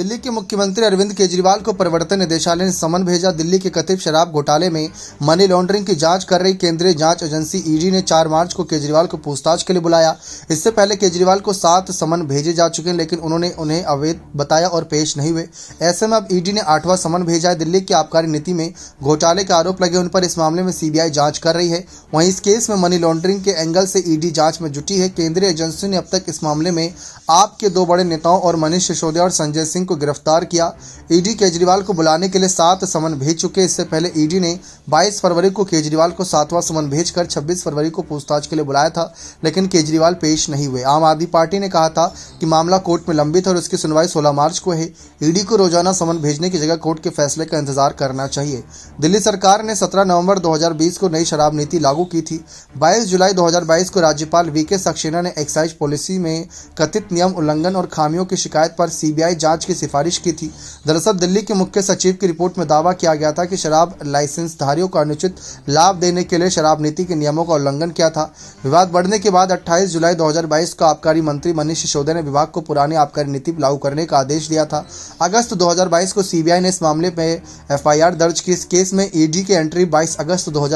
दिल्ली के मुख्यमंत्री अरविंद केजरीवाल को प्रवर्तन निदेशालय ने समन भेजा दिल्ली के कथित शराब घोटाले में मनी लॉन्ड्रिंग की जांच कर रही केंद्रीय जांच एजेंसी ईडी ने 4 मार्च को केजरीवाल को पूछताछ के लिए बुलाया इससे पहले केजरीवाल को सात समन भेजे जा चुके हैं लेकिन उन्होंने उन्हें अवैध बताया और पेश नहीं हुए ऐसे में अब ईडी ने आठवां समन भेजा है दिल्ली की आबकारी नीति में घोटाले के आरोप लगे उन पर इस मामले में सीबीआई जांच कर रही है वहीं इस केस में मनी लॉन्ड्रिंग के एंगल से ईडी जांच में जुटी है केंद्रीय एजेंसी ने अब तक इस मामले में आपके दो बड़े नेताओं और मनीष सिसोदिया और संजय सिंह को गिरफ्तार किया ईडी केजरीवाल को बुलाने के लिए सात समन भेज चुके इससे पहले ईडी ने 22 फरवरी को केजरीवाल को सातवां समन भेजकर 26 फरवरी को पूछताछ के लिए बुलाया था लेकिन केजरीवाल पेश नहीं हुए आम आदमी पार्टी ने कहा था कि मामला कोर्ट में लंबित और उसकी सुनवाई सोलह मार्च को है ईडी को रोजाना समन भेजने की जगह कोर्ट के फैसले का इंतजार करना चाहिए दिल्ली सरकार ने सत्रह नवम्बर दो को नई शराब नीति लागू की थी बाईस जुलाई दो को राज्यपाल वी के सक्सेना ने एक्साइज पॉलिसी में कथित नियम उल्लंघन और खामियों की शिकायत पर सीबीआई जांच की सिफारिश की थी दरअसल दिल्ली के मुख्य सचिव की रिपोर्ट में दावा किया गया था कि शराब लाइसेंसधारियों का अनुचित लाभ देने के लिए शराब नीति के नियमों का उल्लंघन किया था विवाद बढ़ने के बाद 28 जुलाई 2022 को आबकारी मंत्री मनीष सिसोदिया ने विभाग को पुरानी आबकारी नीति लागू करने का आदेश दिया था अगस्त दो को सीबीआई ने इस मामले में एफ दर्ज की इस केस में ईडी की एंट्री बाईस अगस्त दो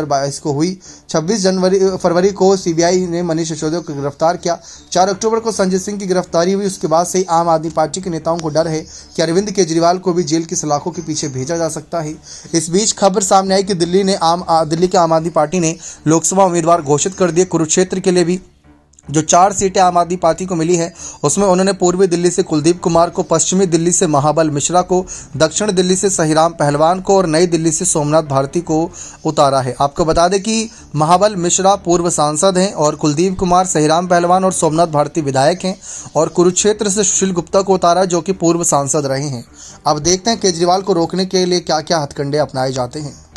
को हुई छब्बीस जनवरी फरवरी को सीबीआई ने मनीष सिसोदिया को गिरफ्तार किया चार अक्टूबर को संजय सिंह की गिरफ्तारी हुई उसके बाद से आम आदमी पार्टी के नेताओं को डर है कि अरविंद केजरीवाल को भी जेल की सलाखों के पीछे भेजा जा सकता है इस बीच खबर सामने आई कि दिल्ली ने आम दिल्ली की आम आदमी पार्टी ने लोकसभा उम्मीदवार घोषित कर दिए कुरुक्षेत्र के लिए भी जो चार सीटें आम आदमी पार्टी को मिली है उसमें उन्होंने पूर्वी दिल्ली से कुलदीप कुमार को पश्चिमी दिल्ली से महाबल मिश्रा को दक्षिण दिल्ली से सहीराम पहलवान को और नई दिल्ली से सोमनाथ भारती को उतारा है आपको बता दें कि महाबल मिश्रा पूर्व सांसद हैं और कुलदीप कुमार सहीराम पहलवान और सोमनाथ भारती विधायक हैं और कुरुक्षेत्र से सुशील गुप्ता को उतारा जो कि पूर्व सांसद रहे हैं अब देखते हैं केजरीवाल को रोकने के लिए क्या क्या हथकंडे अपनाए जाते हैं